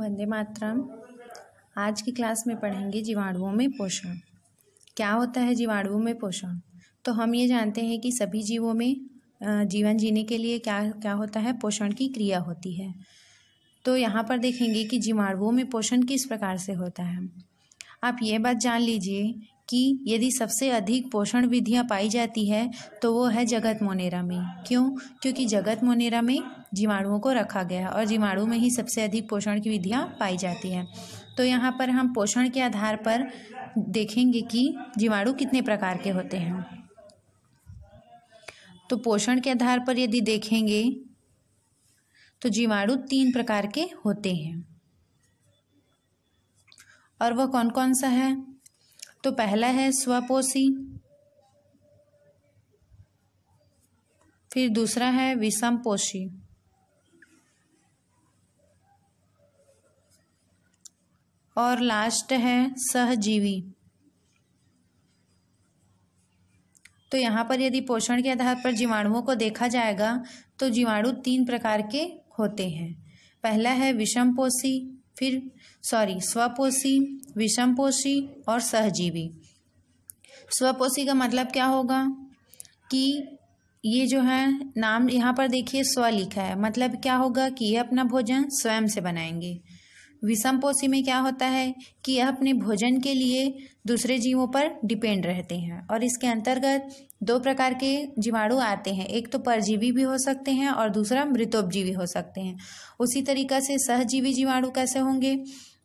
वंदे मातरम आज की क्लास में पढ़ेंगे जीवाणुओं में पोषण क्या होता है जीवाणुओं में पोषण तो हम ये जानते हैं कि सभी जीवों में जीवन जीने के लिए क्या क्या होता है पोषण की क्रिया होती है तो यहाँ पर देखेंगे कि जीवाणुओं में पोषण किस प्रकार से होता है आप ये बात जान लीजिए कि यदि सबसे अधिक पोषण विधियाँ पाई जाती है तो वो है जगत मोनेरा में क्यों क्योंकि जगत मोनेरा में जीवाणुओं को रखा गया है और जीवाणु में ही सबसे अधिक पोषण की विधियाँ पाई जाती हैं तो यहाँ पर हम पोषण के आधार पर देखेंगे कि जीवाणु कितने प्रकार के होते हैं तो पोषण के आधार पर यदि देखेंगे तो जीवाणु तीन प्रकार के होते हैं और वह कौन कौन सा है तो पहला है स्वपोषी फिर दूसरा है विषम पोषी और लास्ट है सहजीवी तो यहाँ पर यदि पोषण के आधार पर जीवाणुओं को देखा जाएगा तो जीवाणु तीन प्रकार के होते हैं पहला है विषम पोषी फिर सॉरी स्वपोषी विषमपोषी और सहजीवी स्वपोषी का मतलब क्या होगा कि ये जो है नाम यहाँ पर देखिए स्व लिखा है मतलब क्या होगा कि यह अपना भोजन स्वयं से बनाएंगे विषमपोषी में क्या होता है कि यह अपने भोजन के लिए दूसरे जीवों पर डिपेंड रहते हैं और इसके अंतर्गत दो प्रकार के जीवाणु आते हैं एक तो परजीवी भी हो सकते हैं और दूसरा मृतोपजीवी हो सकते हैं उसी तरीका से सहजीवी जीवाणु कैसे होंगे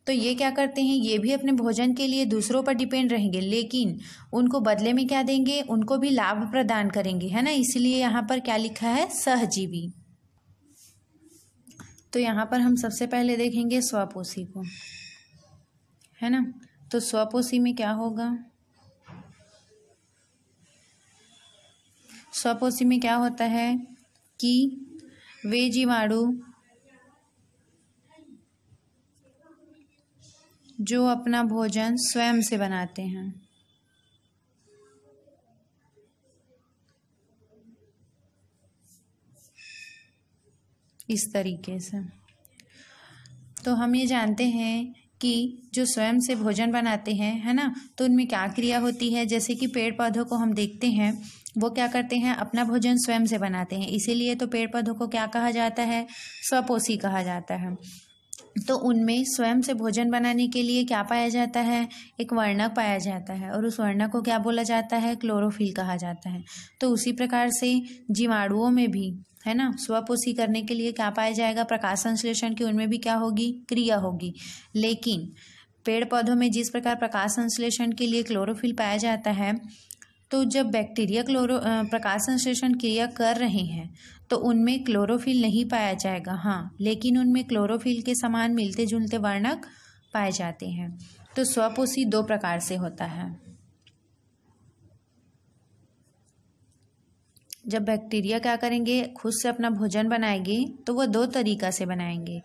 तो ये क्या करते हैं ये भी अपने भोजन के लिए दूसरों पर डिपेंड रहेंगे लेकिन उनको बदले में क्या देंगे उनको भी लाभ प्रदान करेंगे है ना इसीलिए यहाँ पर क्या लिखा है सहजीवी तो यहाँ पर हम सबसे पहले देखेंगे स्वपोषी को है ना तो स्वपोषी में क्या होगा स्वपोषी में क्या होता है कि वे जीवाणु जो अपना भोजन स्वयं से बनाते हैं इस तरीके से तो हम ये जानते हैं कि जो स्वयं से भोजन बनाते हैं है ना तो उनमें क्या क्रिया होती है जैसे कि पेड़ पौधों को हम देखते हैं वो क्या करते हैं अपना भोजन स्वयं से बनाते हैं इसीलिए तो पेड़ पौधों को क्या कहा जाता है स्वपोषी कहा जाता है तो उनमें स्वयं से भोजन बनाने के लिए क्या पाया जाता है एक वर्णक पाया जाता है और उस वर्णक को क्या बोला जाता है क्लोरोफिल कहा जाता है तो उसी प्रकार से जीवाणुओं में भी है ना स्वपोषी करने के लिए क्या पाया जाएगा प्रकाश संश्लेषण की उनमें भी क्या होगी क्रिया होगी लेकिन पेड़ पौधों में जिस प्रकार प्रकाश संश्लेषण के लिए क्लोरोफिल पाया जाता है तो जब बैक्टीरिया क्लोरो प्रकाश संश्लेषण क्रिया कर रहे हैं तो उनमें क्लोरोफिल नहीं पाया जाएगा हाँ लेकिन उनमें क्लोरोफिल के समान मिलते जुलते वर्णक पाए जाते हैं तो स्वपोषी दो प्रकार से होता है जब बैक्टीरिया क्या करेंगे खुद से अपना भोजन बनाएंगे तो वह दो तरीका से बनाएंगे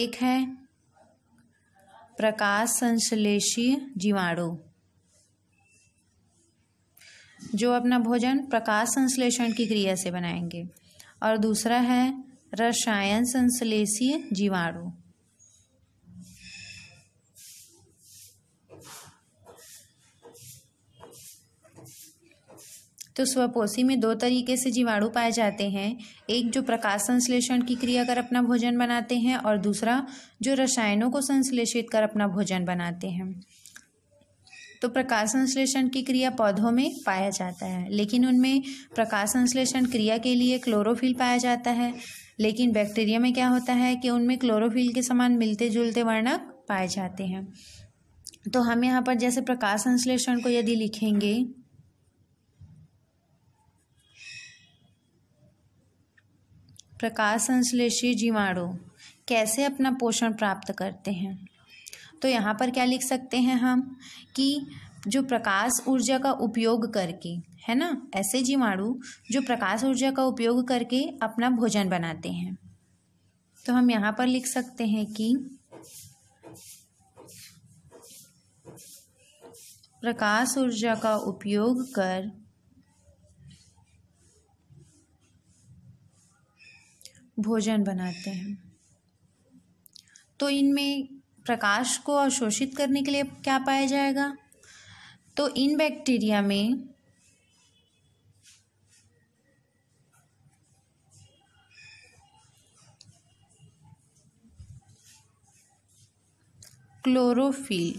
एक है प्रकाश संश्लेषी जीवाणु जो अपना भोजन प्रकाश संश्लेषण की क्रिया से बनाएंगे और दूसरा है रसायन संश्लेषी जीवाणु तो स्वपोषी में दो तरीके से जीवाणु पाए जाते हैं एक जो प्रकाश संश्लेषण की क्रिया कर अपना भोजन बनाते हैं और दूसरा जो रसायनों को संश्लेषित कर अपना भोजन बनाते हैं तो प्रकाश संश्लेषण की क्रिया पौधों में पाया जाता है लेकिन उनमें प्रकाश संश्लेषण क्रिया के लिए क्लोरोफिल पाया जाता है लेकिन बैक्टीरिया में क्या होता है कि उनमें क्लोरोफिल के समान मिलते जुलते वर्णक पाए जाते हैं तो हम यहाँ पर जैसे प्रकाश संश्लेषण को यदि लिखेंगे प्रकाश संश्लेषी जीवाणु कैसे अपना पोषण प्राप्त करते हैं तो यहाँ पर क्या लिख सकते हैं हम कि जो प्रकाश ऊर्जा का उपयोग करके है ना ऐसे जीवाणु जो प्रकाश ऊर्जा का उपयोग करके अपना भोजन बनाते हैं तो हम यहाँ पर लिख सकते हैं कि प्रकाश ऊर्जा का उपयोग कर भोजन बनाते हैं तो इनमें प्रकाश को अवशोषित करने के लिए क्या पाया जाएगा तो इन बैक्टीरिया में क्लोरोफिल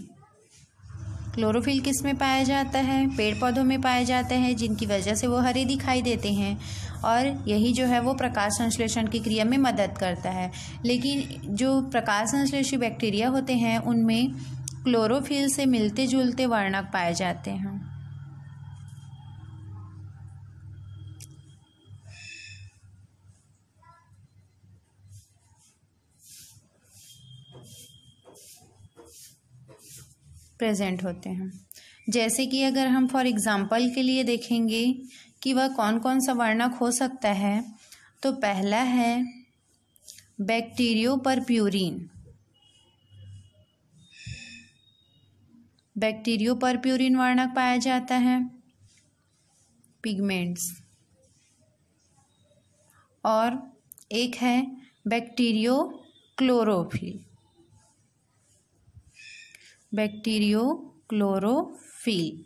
क्लोरोफिल किस में पाया जाता है पेड़ पौधों में पाए जाते हैं जिनकी वजह से वो हरे दिखाई देते हैं और यही जो है वो प्रकाश संश्लेषण की क्रिया में मदद करता है लेकिन जो प्रकाश संश्लेषी बैक्टीरिया होते हैं उनमें क्लोरोफिल से मिलते जुलते वर्णक पाए जाते हैं प्रेजेंट होते हैं जैसे कि अगर हम फॉर एग्ज़ाम्पल के लिए देखेंगे कि वह कौन कौन सा वर्णक हो सकता है तो पहला है बैक्टीरियो पर प्यूरिन बैक्टीरियो पर प्यूरिन वर्णक पाया जाता है पिगमेंट्स और एक है बैक्टीरियो क्लोरोफिल बैक्टीरियो क्लोरोफिल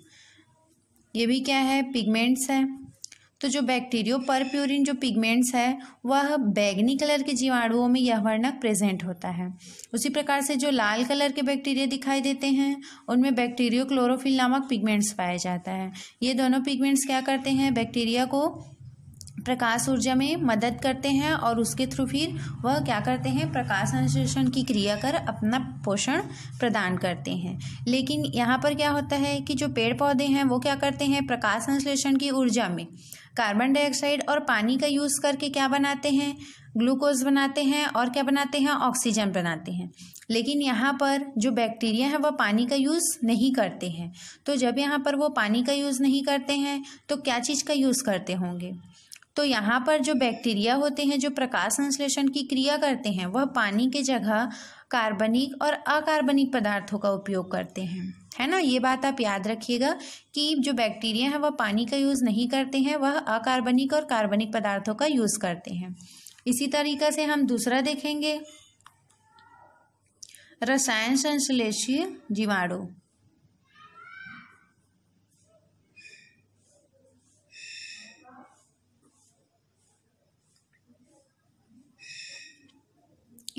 ये भी क्या है पिगमेंट्स है तो जो बैक्टीरियो परप्यूरिन जो पिगमेंट्स है वह बैगनी कलर के जीवाणुओं में यह वर्णक प्रेजेंट होता है उसी प्रकार से जो लाल कलर के बैक्टीरिया दिखाई देते हैं उनमें बैक्टीरियो क्लोरोफिल नामक पिगमेंट्स पाया जाता है ये दोनों पिगमेंट्स क्या करते हैं बैक्टीरिया को प्रकाश ऊर्जा में मदद करते हैं और उसके थ्रू फिर वह क्या करते हैं प्रकाश संश्लेषण की क्रिया कर अपना पोषण प्रदान करते हैं लेकिन यहाँ पर क्या होता है कि जो पेड़ पौधे हैं वो क्या करते हैं प्रकाश संश्लेषण की ऊर्जा में कार्बन डाइऑक्साइड और पानी का यूज़ करके क्या बनाते हैं ग्लूकोज बनाते हैं और क्या बनाते हैं ऑक्सीजन बनाते हैं लेकिन यहाँ पर जो बैक्टीरिया है वह पानी का यूज़ नहीं करते हैं तो जब यहाँ पर वो पानी का यूज़ नहीं करते हैं तो क्या चीज़ का यूज़ करते होंगे तो यहाँ पर जो बैक्टीरिया होते हैं जो प्रकाश संश्लेषण की क्रिया करते हैं वह पानी के जगह कार्बनिक और अकार्बनिक पदार्थों का उपयोग करते हैं है ना ये बात आप याद रखिएगा कि जो बैक्टीरिया है वह पानी का यूज़ नहीं करते हैं वह अकार्बनिक और कार्बनिक पदार्थों का यूज़ करते हैं इसी तरीका से हम दूसरा देखेंगे रसायन संश्लेषीय जीवाणु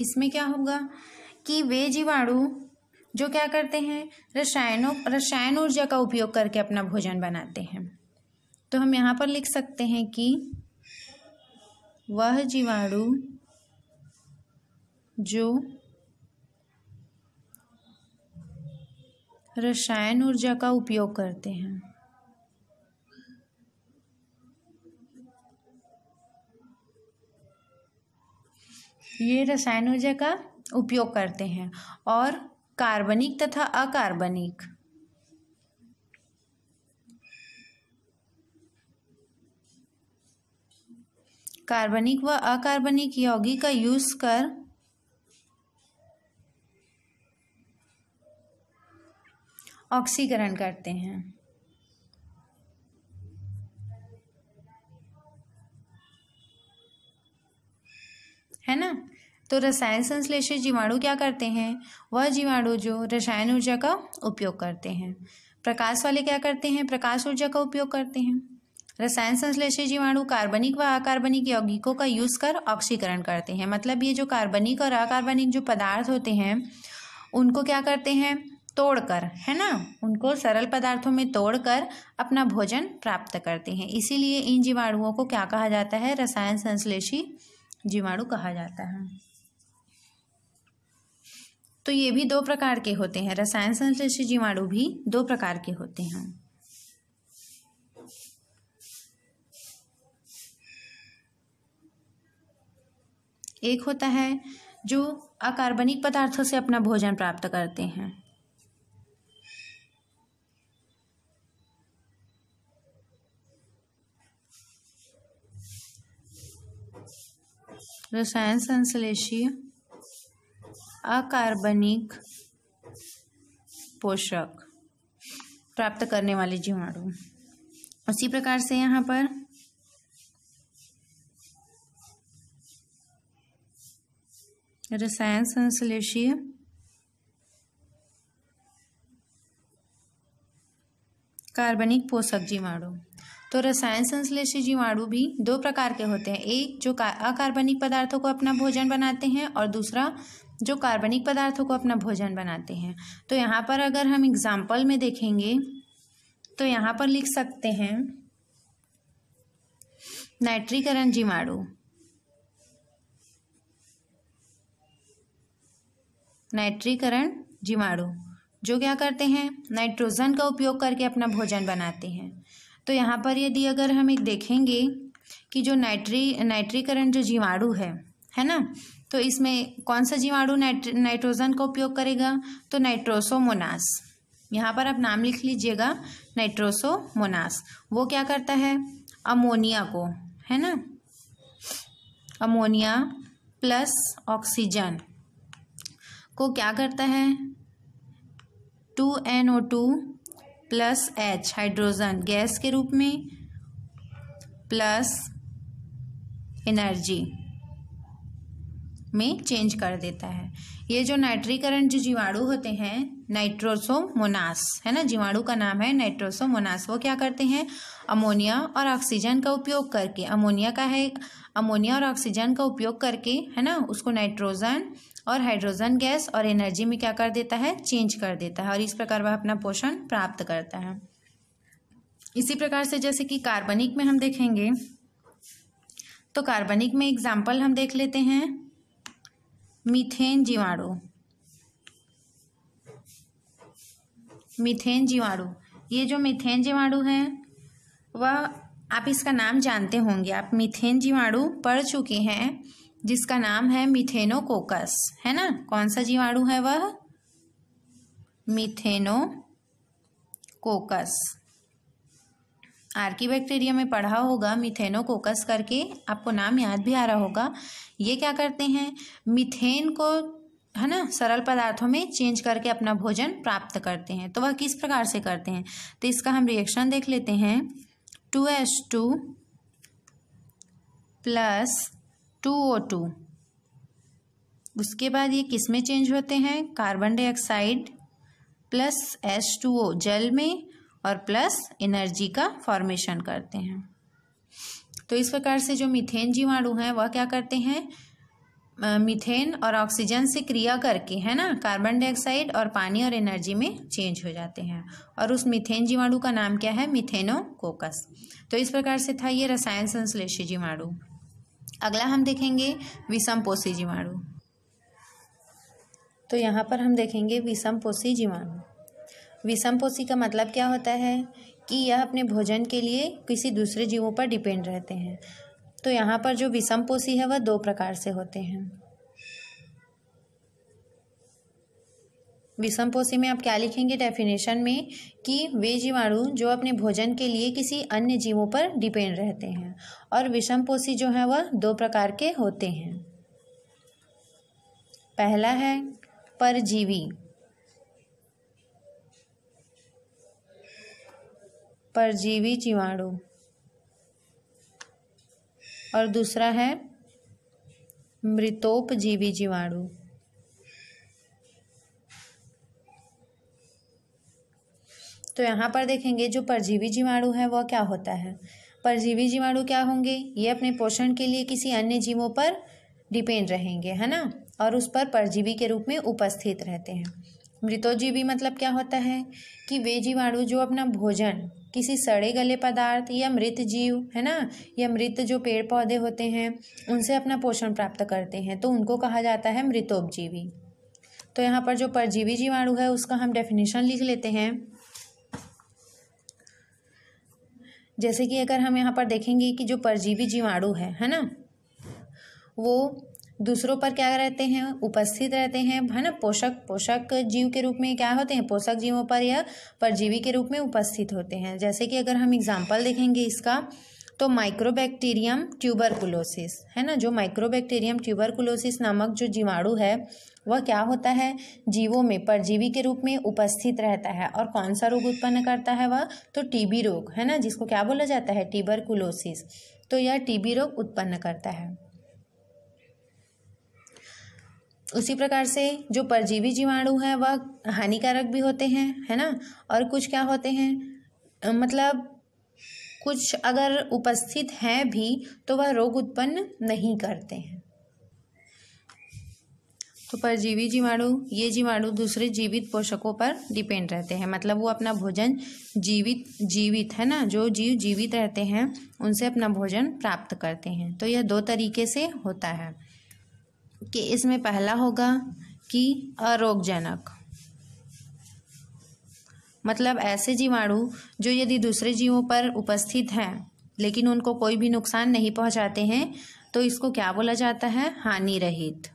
इसमें क्या होगा कि वे जीवाणु जो क्या करते हैं रसायनों रसायन ऊर्जा का उपयोग करके अपना भोजन बनाते हैं तो हम यहाँ पर लिख सकते हैं कि वह जीवाणु जो रसायन ऊर्जा का उपयोग करते हैं ये रसायन ऊर्जा का उपयोग करते हैं और कार्बनिक तथा अकार्बनिक कार्बनिक व अकार्बनिक यौगिक का यूज कर ऑक्सीकरण करते हैं है ना तो रसायन संश्लेषित जीवाणु क्या करते हैं वह जीवाणु जो रसायन ऊर्जा का उपयोग करते हैं प्रकाश वाले क्या करते हैं प्रकाश ऊर्जा का उपयोग करते हैं रसायन संश्लेषित जीवाणु कार्बनिक व अकार्बनिक यौगिकों का यूज कर ऑक्सीकरण करते हैं मतलब ये जो कार्बनिक और अकार्बनिक जो पदार्थ होते हैं उनको क्या करते हैं तोड़कर है ना उनको सरल पदार्थों में तोड़कर अपना भोजन प्राप्त करते हैं इसीलिए इन जीवाणुओं को क्या कहा जाता है रसायन संश्लेषी जीवाणु कहा जाता है तो ये भी दो प्रकार के होते हैं रसायन संश्लेषी जीवाणु भी दो प्रकार के होते हैं एक होता है जो अकार्बनिक पदार्थों से अपना भोजन प्राप्त करते हैं रसायन संश्लेषी अकार्बनिक पोषक प्राप्त करने वाले जीवाणु उसी प्रकार से यहाँ पर रसायन संश्लेषीय कार्बनिक पोषक जीवाणु तो रसायन संश्लेषी जीवाणु भी दो प्रकार के होते हैं एक जो अकार्बनिक पदार्थों को अपना भोजन बनाते हैं और दूसरा जो कार्बनिक पदार्थों को अपना भोजन बनाते हैं तो यहाँ पर अगर हम एग्जाम्पल में देखेंगे तो यहाँ पर लिख सकते हैं नाइट्रीकरण जीवाणु नाइट्रीकरण जीवाणु जो क्या करते हैं नाइट्रोजन का उपयोग करके अपना भोजन बनाते हैं तो यहाँ पर यदि अगर हम एक देखेंगे कि जो नाइट्री नाइट्रीकरण जो जीवाणु है है ना तो इसमें कौन सा जीवाणु नाइट नाइट्रोजन का उपयोग करेगा तो नाइट्रोसोमोनास यहाँ पर आप नाम लिख लीजिएगा नाइट्रोसोमोनास वो क्या करता है अमोनिया को है ना अमोनिया प्लस ऑक्सीजन को क्या करता है two N O two plus H hydrogen gas के रूप में प्लस एनर्जी में चेंज कर देता है ये जो नाइट्रीकरण जो जीवाणु होते हैं नाइट्रोसोमोनास है ना जीवाणु का नाम है नाइट्रोसोमोनास वो क्या करते हैं अमोनिया और ऑक्सीजन का उपयोग करके अमोनिया का है अमोनिया और ऑक्सीजन का उपयोग करके है ना उसको नाइट्रोजन और हाइड्रोजन गैस और एनर्जी में क्या कर देता है चेंज कर देता है और इस प्रकार वह अपना पोषण प्राप्त करता है इसी प्रकार से जैसे कि कार्बनिक में हम देखेंगे तो कार्बनिक में एग्जाम्पल हम देख लेते हैं मीथेन जीवाणु मीथेन जीवाणु ये जो मीथेन जीवाणु है वह आप इसका नाम जानते होंगे आप मीथेन जीवाणु पढ़ चुके हैं जिसका नाम है मिथेनोकोकस है ना कौन सा जीवाणु है वह मिथेनोकोकस आर्की बैक्टीरिया में पढ़ा होगा मिथेनोकोकस करके आपको नाम याद भी आ रहा होगा ये क्या करते हैं मिथेन को है ना सरल पदार्थों में चेंज करके अपना भोजन प्राप्त करते हैं तो वह किस प्रकार से करते हैं तो इसका हम रिएक्शन देख लेते हैं two S two plus two O two उसके बाद ये किस में चेंज होते हैं carbon dioxide plus S two O जल में और प्लस एनर्जी का फॉर्मेशन करते हैं तो इस प्रकार से जो मिथेन जीवाणु हैं वह क्या करते हैं मिथेन और ऑक्सीजन से क्रिया करके है ना कार्बन डाइऑक्साइड और पानी और एनर्जी में चेंज हो जाते हैं और उस मिथेन जीवाणु का नाम क्या है मिथेनोकोकस तो इस प्रकार से था ये रसायन संश्लेषी जीवाणु अगला हम देखेंगे विषम पोषी जीवाणु तो यहाँ पर हम देखेंगे विषम पोषी जीवाणु विषमपोषी का मतलब क्या होता है कि यह अपने भोजन के लिए किसी दूसरे जीवों पर डिपेंड रहते हैं तो यहाँ पर जो विषमपोषी है वह दो प्रकार से होते हैं विषमपोषी में आप क्या लिखेंगे डेफिनेशन में कि वे जीवाणु जो अपने भोजन के लिए किसी अन्य जीवों पर डिपेंड रहते हैं और विषमपोषी जो है वह दो प्रकार के होते हैं पहला है परजीवी परजीवी जीवाणु और दूसरा है मृतोपजीवी जीवाणु तो यहाँ पर देखेंगे जो परजीवी जीवाणु है वह क्या होता है परजीवी जीवाणु क्या होंगे ये अपने पोषण के लिए किसी अन्य जीवों पर डिपेंड रहेंगे है ना और उस पर परजीवी के रूप में उपस्थित रहते हैं मृतोजीवी मतलब क्या होता है कि वे जीवाणु जो अपना भोजन किसी सड़े गले पदार्थ या मृत जीव है ना या मृत जो पेड़ पौधे होते हैं उनसे अपना पोषण प्राप्त करते हैं तो उनको कहा जाता है मृतोपजीवी तो यहाँ पर जो परजीवी जीवाणु है उसका हम डेफिनेशन लिख लेते हैं जैसे कि अगर हम यहाँ पर देखेंगे कि जो परजीवी जीवाणु है है ना वो दूसरों पर क्या रहते हैं उपस्थित रहते हैं है ना पोषक पोषक जीव के रूप में क्या होते हैं पोषक जीवों पर या परजीवी के रूप में उपस्थित होते हैं जैसे कि अगर हम एग्जाम्पल देखेंगे इसका तो माइक्रोबैक्टीरियम ट्यूबरकुलोसिस है ना जो माइक्रोबैक्टीरियम ट्यूबरकुलोसिस नामक जो जीवाणु है वह क्या होता है जीवों में परजीवी के रूप में उपस्थित रहता है और कौन सा रोग उत्पन्न करता है वह तो टीबी रोग है ना जिसको क्या बोला जाता है ट्यूबरकुलोसिस तो यह टीबी रोग उत्पन्न करता है उसी प्रकार से जो परजीवी जीवाणु हैं वह हानिकारक भी होते हैं है ना और कुछ क्या होते हैं मतलब कुछ अगर उपस्थित हैं भी तो वह रोग उत्पन्न नहीं करते हैं तो परजीवी जीवाणु ये जीवाणु दूसरे जीवित पोषकों पर डिपेंड रहते हैं मतलब वो अपना भोजन जीवित जीवित है ना जो जीव जीवित रहते हैं उनसे अपना भोजन प्राप्त करते हैं तो यह दो तरीके से होता है कि इसमें पहला होगा कि अरोगजनक मतलब ऐसे जीवाणु जो यदि दूसरे जीवों पर उपस्थित हैं लेकिन उनको कोई भी नुकसान नहीं पहुंचाते हैं तो इसको क्या बोला जाता है हानि रहित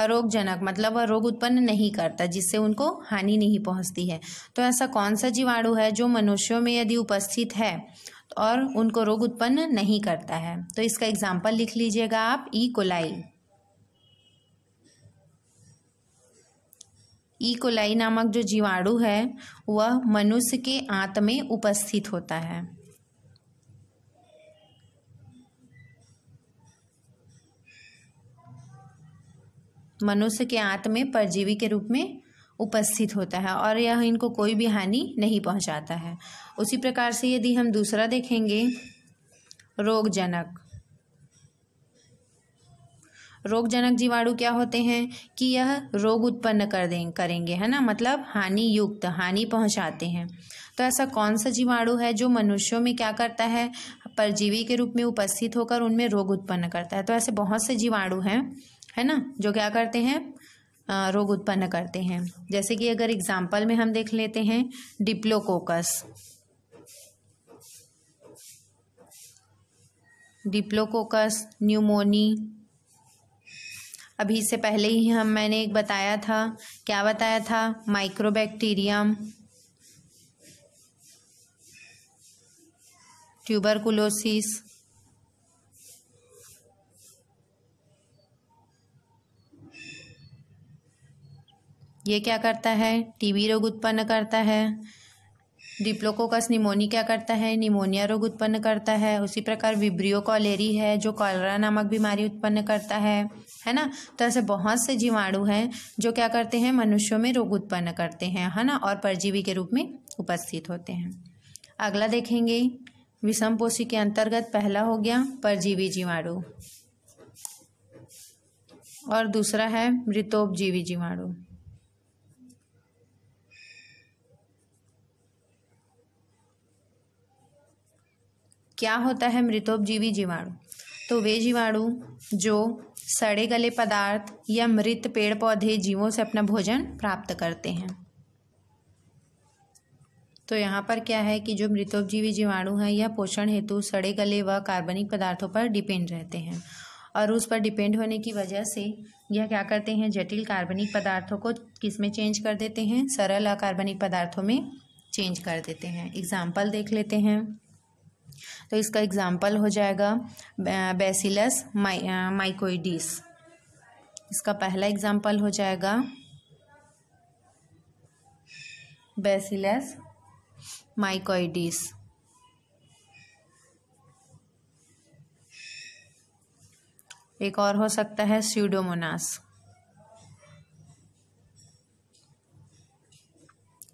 अरोगजनक मतलब वह रोग उत्पन्न नहीं करता जिससे उनको हानि नहीं पहुंचती है तो ऐसा कौन सा जीवाणु है जो मनुष्यों में यदि उपस्थित है और उनको रोग उत्पन्न नहीं करता है तो इसका एग्जाम्पल लिख लीजिएगा आप ई कोलाई ई कोलाई नामक जो जीवाणु है वह मनुष्य के आंत में उपस्थित होता है मनुष्य के आंत में परजीवी के रूप में उपस्थित होता है और यह इनको कोई भी हानि नहीं पहुंचाता है उसी प्रकार से यदि हम दूसरा देखेंगे रोगजनक रोगजनक जीवाणु क्या होते हैं कि यह रोग उत्पन्न कर दें करेंगे है ना मतलब हानि युक्त हानि पहुंचाते हैं तो ऐसा कौन सा जीवाणु है जो मनुष्यों में क्या करता है परजीवी के रूप में उपस्थित होकर उनमें रोग उत्पन्न करता है तो ऐसे बहुत से जीवाणु हैं है ना जो क्या करते हैं रोग उत्पन्न करते हैं जैसे कि अगर एग्जाम्पल में हम देख लेते हैं डिप्लोकोकस डिप्लोकोकस न्यूमोनी अभी इससे पहले ही हम मैंने एक बताया था क्या बताया था माइक्रोबैक्टीरियम ट्यूबरकुलोसिस ये क्या करता है टीबी रोग उत्पन्न करता है डिप्लोकोकस निमोनी क्या करता है निमोनिया रोग उत्पन्न करता है उसी प्रकार विब्रियो कॉलेरी है जो कॉलरा नामक बीमारी उत्पन्न करता है है ना तो ऐसे बहुत से जीवाणु हैं जो क्या करते हैं मनुष्यों में रोग उत्पन्न करते हैं है ना और परजीवी के रूप में उपस्थित होते हैं अगला देखेंगे विषम पोषी के अंतर्गत पहला हो गया परजीवी जीवाणु और दूसरा है मृतोपजीवी जीवाणु क्या होता है मृतोपजीवी जीवाणु तो वे जीवाणु जो सड़े गले पदार्थ या मृत पेड़ पौधे जीवों से अपना भोजन प्राप्त करते हैं तो यहाँ पर क्या है कि जो मृतोपजीवी जीवाणु हैं यह पोषण हेतु सड़े गले व कार्बनिक पदार्थों पर डिपेंड रहते हैं और उस पर डिपेंड होने की वजह से यह क्या करते हैं जटिल कार्बनिक पदार्थों को किस में चेंज कर देते हैं सरल अकार्बनिक पदार्थों में चेंज कर देते हैं एग्जाम्पल देख लेते हैं तो इसका एग्जाम्पल हो जाएगा बेसिलस माइ माइकोइडिस इसका पहला एग्जाम्पल हो जाएगा बेसिलस माइकोइडिस एक और हो सकता है स्यूडोमोनास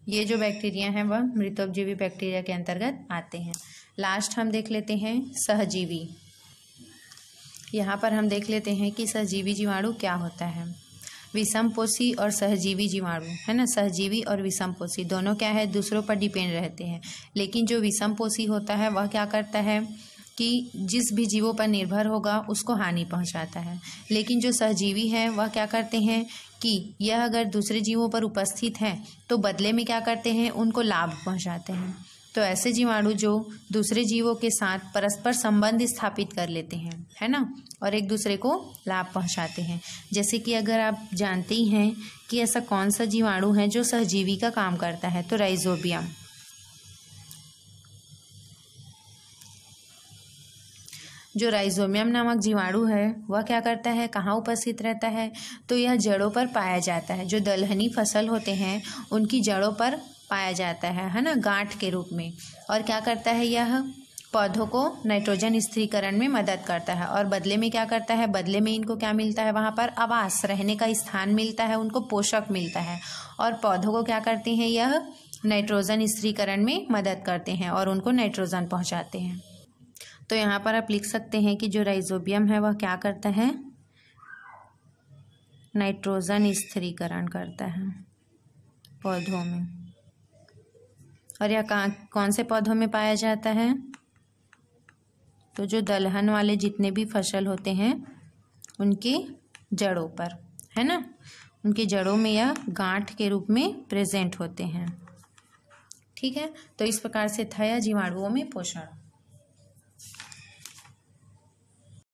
ये जो बैक्टीरिया हैं वह मृतोपजीवी बैक्टीरिया के अंतर्गत आते हैं लास्ट हम देख लेते हैं सहजीवी यहाँ पर हम देख लेते हैं कि सहजीवी जीवाणु क्या होता है विषमपोषी और सहजीवी जीवाणु है ना सहजीवी और विषमपोषी दोनों क्या है दूसरों पर डिपेंड रहते हैं लेकिन जो विषमपोषी होता है वह क्या करता है कि जिस भी जीवों पर निर्भर होगा उसको हानि पहुंचाता है लेकिन जो सहजीवी है वह क्या करते हैं कि यह अगर दूसरे जीवों पर उपस्थित हैं तो बदले में क्या करते हैं उनको लाभ पहुँचाते हैं तो ऐसे जीवाणु जो दूसरे जीवों के साथ परस्पर संबंध स्थापित कर लेते हैं है ना और एक दूसरे को लाभ पहुंचाते हैं जैसे कि अगर आप जानते ही हैं कि ऐसा कौन सा जीवाणु है जो सहजीवी का काम करता है तो राइजोबियम जो राइजोमियम नामक जीवाणु है वह क्या करता है कहाँ उपस्थित रहता है तो यह जड़ों पर पाया जाता है जो दलहनी फसल होते हैं उनकी जड़ों पर पाया जाता है है ना गांठ के रूप में और क्या करता है यह पौधों को नाइट्रोजन स्थिरीकरण में मदद करता है और बदले में क्या करता है बदले में इनको क्या मिलता है वहाँ पर आवास रहने का स्थान मिलता है उनको पोषक मिलता है और पौधों को क्या करते हैं यह नाइट्रोजन स्थिरीकरण में मदद करते हैं और उनको नाइट्रोजन पहुँचाते हैं तो यहाँ पर आप लिख सकते हैं कि जो राइजोबियम है वह क्या करता है नाइट्रोजन स्थिरीकरण करता है पौधों में और यह कौन से पौधों में पाया जाता है तो जो दलहन वाले जितने भी फसल होते हैं उनकी जड़ों पर है ना उनकी जड़ों में यह गांठ के रूप में प्रेजेंट होते हैं ठीक है तो इस प्रकार से थया जीवाणुओं में पोषण